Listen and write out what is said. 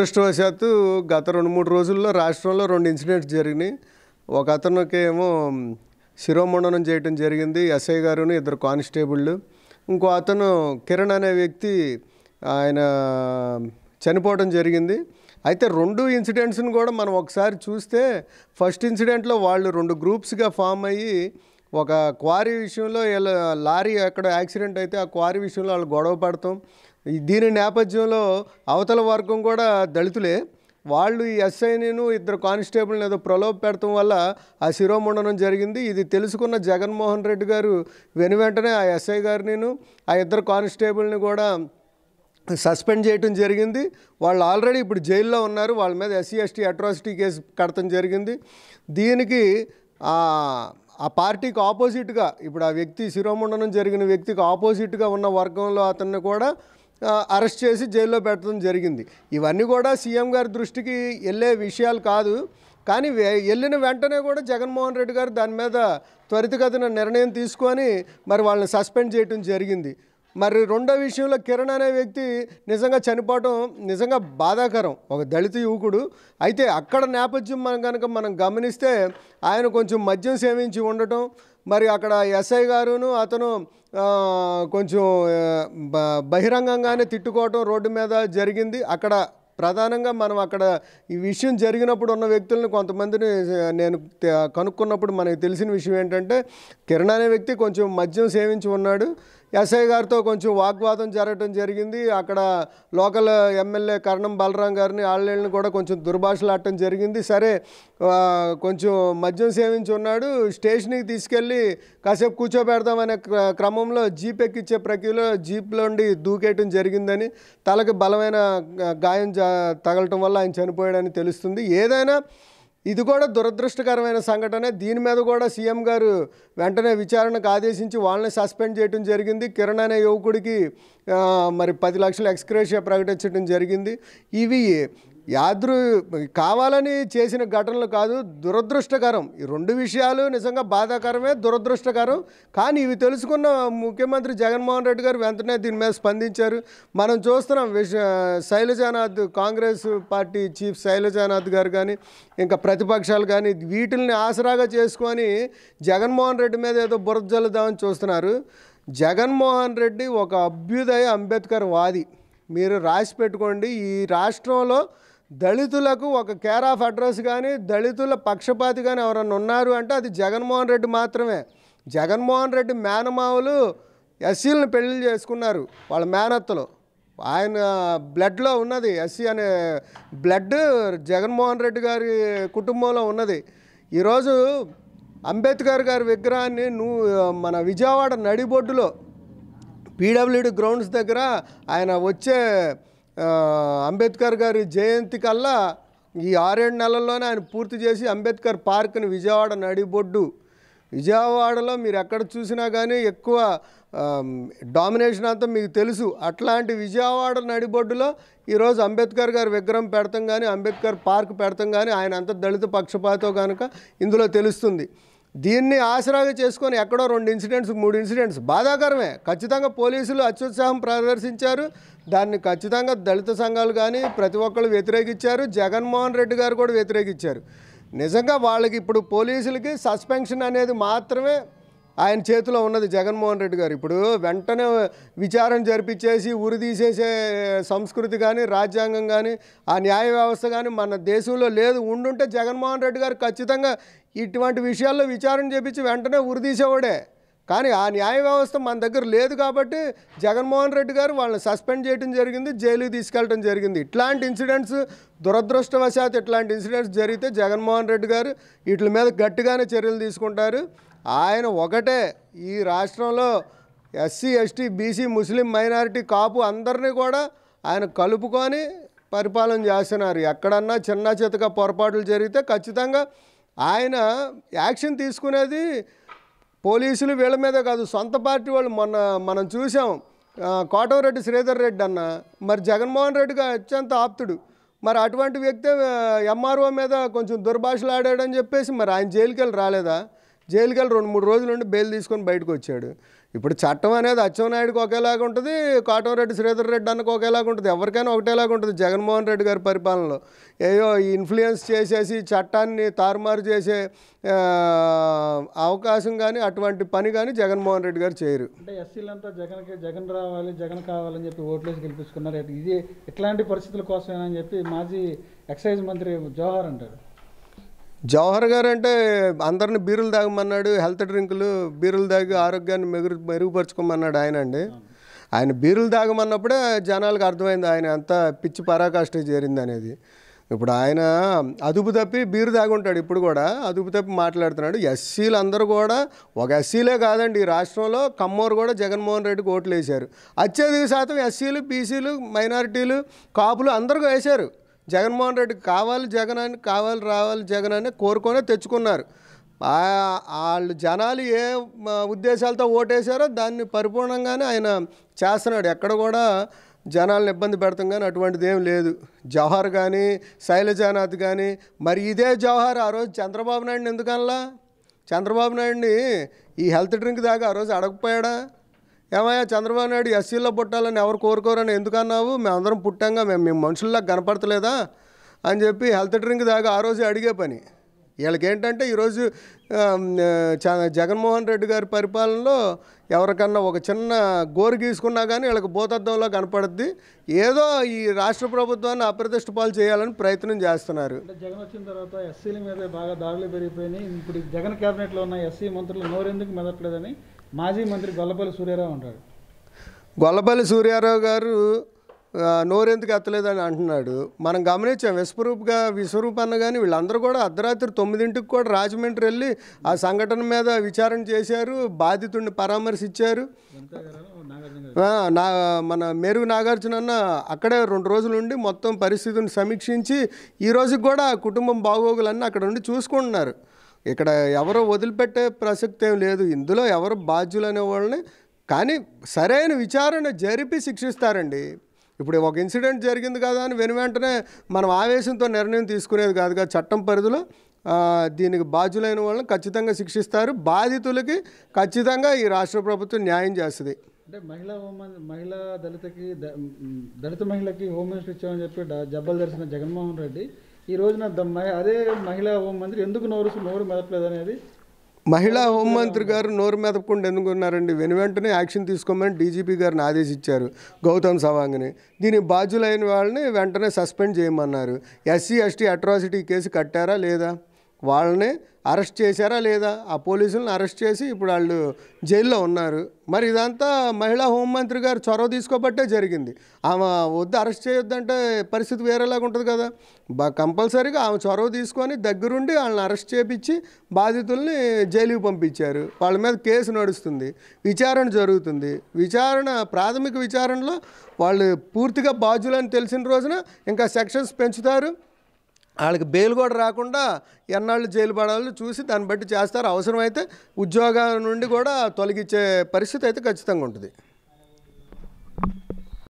అదృష్టవశాత్తు గత రెండు మూడు రోజుల్లో రాష్ట్రంలో రెండు ఇన్సిడెంట్స్ జరిగినాయి ఒక అతనికేమో ఏమో శిరోముండనం చేయటం జరిగింది ఎస్ఐ గారును ఇద్దరు కానిస్టేబుళ్ళు ఇంకో అతను కిరణ్ అనే వ్యక్తి ఆయన చనిపోవడం జరిగింది అయితే రెండు ఇన్సిడెంట్స్ని కూడా మనం ఒకసారి చూస్తే ఫస్ట్ ఇన్సిడెంట్లో వాళ్ళు రెండు గ్రూప్స్గా ఫామ్ అయ్యి ఒక క్వారీ విషయంలో లారీ ఎక్కడ యాక్సిడెంట్ అయితే ఆ క్వారీ విషయంలో వాళ్ళు గొడవ పడతాం దీని నేపథ్యంలో అవతల వర్గం కూడా దళితులే వాళ్ళు ఈ ఎస్ఐనిను ఇద్దరు కానిస్టేబుల్ని ఏదో ప్రలోభ పెడటం వల్ల ఆ శిరోముండనం జరిగింది ఇది తెలుసుకున్న జగన్మోహన్ రెడ్డి గారు వెను వెంటనే ఆ ఎస్ఐ గారినిను ఆ ఇద్దరు కానిస్టేబుల్ని కూడా సస్పెండ్ చేయటం జరిగింది వాళ్ళు ఆల్రెడీ ఇప్పుడు జైల్లో ఉన్నారు వాళ్ళ మీద ఎస్సీ ఎస్టీ అట్రాసిటీ కేసు కడతం జరిగింది దీనికి ఆ పార్టీకి ఆపోజిట్గా ఇప్పుడు ఆ వ్యక్తి శిరోముండనం జరిగిన వ్యక్తికి ఆపోజిట్గా ఉన్న వర్గంలో అతన్ని కూడా అరెస్ట్ చేసి జైల్లో పెట్టడం జరిగింది ఇవన్నీ కూడా సీఎం గారి దృష్టికి వెళ్ళే విషయాలు కాదు కానీ వెళ్ళిన వెంటనే కూడా జగన్మోహన్ రెడ్డి గారు దాని మీద త్వరితగతిన నిర్ణయం తీసుకొని మరి వాళ్ళని సస్పెండ్ చేయడం జరిగింది మరి రెండో విషయంలో కిరణ్ అనే వ్యక్తి నిజంగా చనిపోవడం నిజంగా బాధాకరం ఒక దళిత యువకుడు అయితే అక్కడ నేపథ్యం మనం కనుక మనం గమనిస్తే ఆయన కొంచెం మద్యం సేవించి ఉండటం మరి అక్కడ ఎస్ఐ గారును అతను కొంచెం బహిరంగంగానే తిట్టుకోవటం రోడ్డు మీద జరిగింది అక్కడ ప్రధానంగా మనం అక్కడ ఈ విషయం జరిగినప్పుడు ఉన్న వ్యక్తులను కొంతమందిని నేను కనుక్కున్నప్పుడు మనకు తెలిసిన విషయం ఏంటంటే కిరణ్ అనే వ్యక్తి కొంచెం మద్యం సేవించి ఉన్నాడు ఎస్ఐ గారితో కొంచెం వాగ్వాదం జరగడం జరిగింది అక్కడ లోకల్ ఎమ్మెల్యే కరణం బలరాం గారిని ఆళ్ళని కూడా కొంచెం దుర్భాషలాడటం జరిగింది సరే కొంచెం మద్యం సేవించి ఉన్నాడు స్టేషన్కి తీసుకెళ్ళి కాసేపు కూర్చోబెడదామనే క్రమంలో జీప్ ఎక్కిచ్చే ప్రక్రియలో జీప్లోండి దూకేయటం జరిగిందని తలకి బలమైన గాయం తగలటం వల్ల ఆయన చనిపోయాడని తెలుస్తుంది ఏదైనా ఇది కూడా దురదృష్టకరమైన సంఘటనే దీని మీద కూడా సీఎం గారు వెంటనే విచారణకు ఆదేశించి వాళ్ళని సస్పెండ్ చేయడం జరిగింది కిరణ్ అనే యువకుడికి మరి పది లక్షలు ఎక్స్క్రేషియా ప్రకటించడం జరిగింది ఇవి యాదృ కావాలని చేసిన ఘటనలు కాదు దురదృష్టకరం ఈ రెండు విషయాలు నిజంగా బాధాకరమే దురదృష్టకరం కానీ ఇవి తెలుసుకున్న ముఖ్యమంత్రి జగన్మోహన్ రెడ్డి గారు వెంటనే దీని మీద స్పందించారు మనం చూస్తున్నాం శైలజానాథ్ కాంగ్రెస్ పార్టీ చీఫ్ శైలజానాథ్ గారు కానీ ఇంకా ప్రతిపక్షాలు కానీ వీటిల్ని ఆసరాగా చేసుకొని జగన్మోహన్ రెడ్డి మీద ఏదో బురద జల్లుదామని చూస్తున్నారు జగన్మోహన్ రెడ్డి ఒక అభ్యుదయ అంబేద్కర్ వాది మీరు రాసి పెట్టుకోండి ఈ రాష్ట్రంలో దళితులకు ఒక కేర్ ఆఫ్ అడ్రస్ కానీ దళితుల పక్షపాతి కానీ ఎవరన్నా ఉన్నారు అంటే అది జగన్మోహన్ రెడ్డి మాత్రమే జగన్మోహన్ రెడ్డి మేనమావులు ఎస్సీలను పెళ్లి చేసుకున్నారు వాళ్ళ మేనత్తలు ఆయన బ్లడ్లో ఉన్నది ఎస్సీ అనే బ్లడ్ జగన్మోహన్ రెడ్డి గారి కుటుంబంలో ఉన్నది ఈరోజు అంబేద్కర్ గారి విగ్రహాన్ని నువ్వు మన విజయవాడ నడిబొడ్డులో పీడబ్ల్యూడి గ్రౌండ్స్ దగ్గర ఆయన వచ్చే అంబేద్కర్ గారి జయంతి కల్లా ఈ ఆరేడు నెలల్లోనే ఆయన పూర్తి చేసి అంబేద్కర్ పార్క్ని విజయవాడ నడిబొడ్డు విజయవాడలో మీరు ఎక్కడ చూసినా కానీ ఎక్కువ డామినేషన్ అంతా మీకు తెలుసు అట్లాంటి విజయవాడ నడిబొడ్డులో ఈరోజు అంబేద్కర్ గారు విగ్రహం పెడతాం కానీ అంబేద్కర్ పార్క్ పెడతాం కానీ ఆయన అంత దళిత పక్షపాతం కనుక ఇందులో తెలుస్తుంది దీన్ని ఆసరాగా చేసుకొని ఎక్కడో రెండు ఇన్సిడెంట్స్ మూడు ఇన్సిడెంట్స్ బాధాకరమే ఖచ్చితంగా పోలీసులు అత్యుత్సాహం ప్రదర్శించారు దాన్ని ఖచ్చితంగా దళిత సంఘాలు కానీ ప్రతి ఒక్కళ్ళు వ్యతిరేకించారు జగన్మోహన్ రెడ్డి గారు కూడా వ్యతిరేకించారు నిజంగా వాళ్ళకి ఇప్పుడు పోలీసులకి సస్పెన్షన్ అనేది మాత్రమే ఆయన చేతిలో ఉన్నది జగన్మోహన్ రెడ్డి గారు ఇప్పుడు వెంటనే విచారణ జరిపించేసి ఉరి తీసేసే సంస్కృతి కానీ రాజ్యాంగం కానీ ఆ న్యాయ వ్యవస్థ కానీ మన దేశంలో లేదు ఉండుంటే జగన్మోహన్ రెడ్డి గారు ఖచ్చితంగా ఇటువంటి విషయాల్లో విచారణ చేపించి వెంటనే ఉరిదీసేవాడే కానీ ఆ న్యాయ వ్యవస్థ మన దగ్గర లేదు కాబట్టి జగన్మోహన్ రెడ్డి గారు వాళ్ళని సస్పెండ్ చేయడం జరిగింది జైలుకి తీసుకెళ్ళడం జరిగింది ఇట్లాంటి ఇన్సిడెంట్స్ దురదృష్టవశాత్ ఇట్లాంటి ఇన్సిడెంట్స్ జరిగితే జగన్మోహన్ రెడ్డి గారు వీటి మీద గట్టిగానే చర్యలు తీసుకుంటారు ఆయన ఒకటే ఈ రాష్ట్రంలో ఎస్సీ ఎస్టీ బీసీ ముస్లిం మైనారిటీ కాపు అందరినీ కూడా ఆయన కలుపుకొని పరిపాలన చేస్తున్నారు ఎక్కడన్నా చిన్న చితక పొరపాట్లు జరిగితే ఖచ్చితంగా ఆయన యాక్షన్ తీసుకునేది పోలీసులు వీళ్ళ మీద కాదు సొంత పార్టీ వాళ్ళు మొన్న మనం చూసాం కోటవరెడ్డి శ్రీధర్ రెడ్డి అన్న మరి జగన్మోహన్ రెడ్డిగా అత్యంత ఆప్తుడు మరి అటువంటి వ్యక్తే ఎంఆర్ఓ మీద కొంచెం దుర్భాషలు ఆడాడని చెప్పేసి మరి ఆయన జైలుకి రాలేదా జైలుకి రెండు మూడు రోజుల నుండి బెయిల్ తీసుకొని బయటకు వచ్చాడు ఇప్పుడు చట్టం అనేది అచ్చెన్నాయుడికి ఒకేలాగా ఉంటుంది రెడ్డి శ్రీధర్ రెడ్డి అన్నకు ఒకేలాగా ఉంటుంది ఎవరికైనా ఒకటేలాగా ఉంటుంది జగన్మోహన్ రెడ్డి గారి పరిపాలనలో ఏయో ఇన్ఫ్లుయెన్స్ చేసేసి చట్టాన్ని తారుమారు చేసే అవకాశం కానీ అటువంటి పని కానీ జగన్మోహన్ రెడ్డి గారు చేయరు అంటే ఎస్సీలంతా జగన్కి జగన్ రావాలి జగన్ కావాలని చెప్పి ఓట్లేసి గెలిపించుకున్నారు ఇది ఇట్లాంటి పరిస్థితుల కోసమేనని చెప్పి మాజీ ఎక్సైజ్ మంత్రి జవహర్ అంటారు జవహర్ గారు అంటే అందరిని బీరులు తాగమన్నాడు హెల్త్ డ్రింకులు బీరులు తాగి ఆరోగ్యాన్ని మెరుగు మెరుగుపరచుకోమన్నాడు ఆయన అండి ఆయన బీరులు తాగమన్నప్పుడే జనాలకు అర్థమైంది ఆయన అంత పిచ్చి పరాకాష్ట చేరింది అనేది ఇప్పుడు ఆయన అదుపు తప్పి బీరు తాగుంటాడు ఇప్పుడు కూడా అదుపు తప్పి మాట్లాడుతున్నాడు ఎస్సీలు అందరూ కూడా ఒక ఎస్సీలే కాదండి ఈ రాష్ట్రంలో కమ్మోరు కూడా జగన్మోహన్ రెడ్డికి ఓట్లు వేశారు అత్యధిక శాతం ఎస్సీలు బీసీలు మైనారిటీలు కాపులు అందరూ వేశారు జగన్మోహన్ రెడ్డి కావాలి జగన్ అని కావాలి రావాలి జగన్ అని కోరుకొనే తెచ్చుకున్నారు వాళ్ళు జనాలు ఏ ఉద్దేశాలతో ఓటేశారో దాన్ని పరిపూర్ణంగానే ఆయన చేస్తున్నాడు ఎక్కడ కూడా జనాలను ఇబ్బంది పెడతాం కానీ అటువంటిది ఏం లేదు జవహర్ కానీ శైలజానాథ్ కానీ మరి ఇదే జవహర్ ఆ రోజు చంద్రబాబు నాయుడిని ఎందుకనలా చంద్రబాబు నాయుడిని ఈ హెల్త్ డ్రింక్ దాకా ఆ రోజు అడగపోయాడా ఏమయ్యా చంద్రబాబు నాయుడు ఎస్సీలో పుట్టాలని ఎవరు కోరుకోరని ఎందుకన్నావు మేము అందరం పుట్టాంగా మేము మేము మనుషుల్లా కనపడతలేదా అని చెప్పి హెల్త్ డ్రింక్ దాకా ఆ రోజే అడిగే పని వీళ్ళకి ఏంటంటే ఈరోజు జగన్మోహన్ రెడ్డి గారి పరిపాలనలో ఎవరికన్నా ఒక చిన్న గోరు గీసుకున్నా కానీ వీళ్ళకి భూతత్వంలో కనపడుద్ది ఏదో ఈ రాష్ట్ర ప్రభుత్వాన్ని అప్రతిష్ట పాలు చేయాలని ప్రయత్నం చేస్తున్నారు జగన్ వచ్చిన తర్వాత ఎస్సీల మీద బాగా దాడులు పెరిగిపోయినాయి ఇప్పుడు జగన్ క్యాబినెట్లో ఉన్న ఎస్సీ మంత్రులు నోరెందుకు మెదట్లేదని మాజీ మంత్రి గొల్లపల్లి సూర్యారావు అంటారు గొల్లపల్లి సూర్యారావు గారు నోరెందుకు ఎత్తలేదని అంటున్నాడు మనం గమనించాం విశ్వరూప్గా విశ్వరూపన్న కానీ వీళ్ళందరూ కూడా అర్ధరాత్రి తొమ్మిదింటికి కూడా రాజమండ్రి వెళ్ళి ఆ సంఘటన మీద విచారణ చేశారు బాధితుడిని పరామర్శించారు నా మన మేరు నాగార్జున అన్న అక్కడే రెండు రోజులు ఉండి మొత్తం పరిస్థితిని సమీక్షించి ఈ రోజుకి కూడా కుటుంబం బాగోగులన్నీ అక్కడ ఉండి చూసుకుంటున్నారు ఇక్కడ ఎవరో వదిలిపెట్టే ప్రసక్తి ఏం లేదు ఇందులో ఎవరు బాధ్యులు అనే వాళ్ళని కానీ సరైన విచారణ జరిపి శిక్షిస్తారండి ఇప్పుడు ఒక ఇన్సిడెంట్ జరిగింది కదా అని వెను వెంటనే మనం ఆవేశంతో నిర్ణయం తీసుకునేది కాదుగా చట్టం పరిధిలో దీనికి బాధ్యులైన వాళ్ళని ఖచ్చితంగా శిక్షిస్తారు బాధితులకి ఖచ్చితంగా ఈ రాష్ట్ర ప్రభుత్వం న్యాయం చేస్తుంది అంటే మహిళా హోంమంత్రి మహిళా దళితకి దళిత మహిళకి హోమ్ మినిస్టర్ ఇచ్చామని చెప్పి జబ్బలు దర్శన జగన్మోహన్ రెడ్డి ఈ రోజున అదే మహిళా మంత్రి ఎందుకు నోరు నోరు మెదపలేదు అనేది మహిళా హోంమంత్రి గారు నోరు మెదపకుండా ఉన్నారండి వెను వెంటనే యాక్షన్ తీసుకోమని డీజీపీ గారిని ఆదేశించారు గౌతమ్ సవాంగ్ని దీనికి బాధ్యులైన వాళ్ళని వెంటనే సస్పెండ్ చేయమన్నారు ఎస్సీ ఎస్టీ అట్రాసిటీ కేసు కట్టారా లేదా వాళ్ళని అరెస్ట్ చేశారా లేదా ఆ పోలీసులను అరెస్ట్ చేసి ఇప్పుడు వాళ్ళు జైల్లో ఉన్నారు మరి ఇదంతా మహిళా హోంమంత్రి గారు చొరవ తీసుకోబట్టే జరిగింది ఆమె వద్దు అరెస్ట్ చేయొద్దంటే పరిస్థితి వేరేలాగా ఉంటుంది కదా బా కంపల్సరీగా ఆమె చొరవ తీసుకొని దగ్గరుండి వాళ్ళని అరెస్ట్ చేపించి బాధితుల్ని జైలుకి పంపించారు వాళ్ళ మీద కేసు నడుస్తుంది విచారణ జరుగుతుంది విచారణ ప్రాథమిక విచారణలో వాళ్ళు పూర్తిగా బాధ్యులని తెలిసిన రోజున ఇంకా సెక్షన్స్ పెంచుతారు వాళ్ళకి బెయిల్ కూడా రాకుండా ఎన్నాళ్ళు జైలు పడాలని చూసి దాన్ని బట్టి చేస్తారు అవసరమైతే ఉద్యోగాల నుండి కూడా తొలగించే పరిస్థితి అయితే ఖచ్చితంగా ఉంటుంది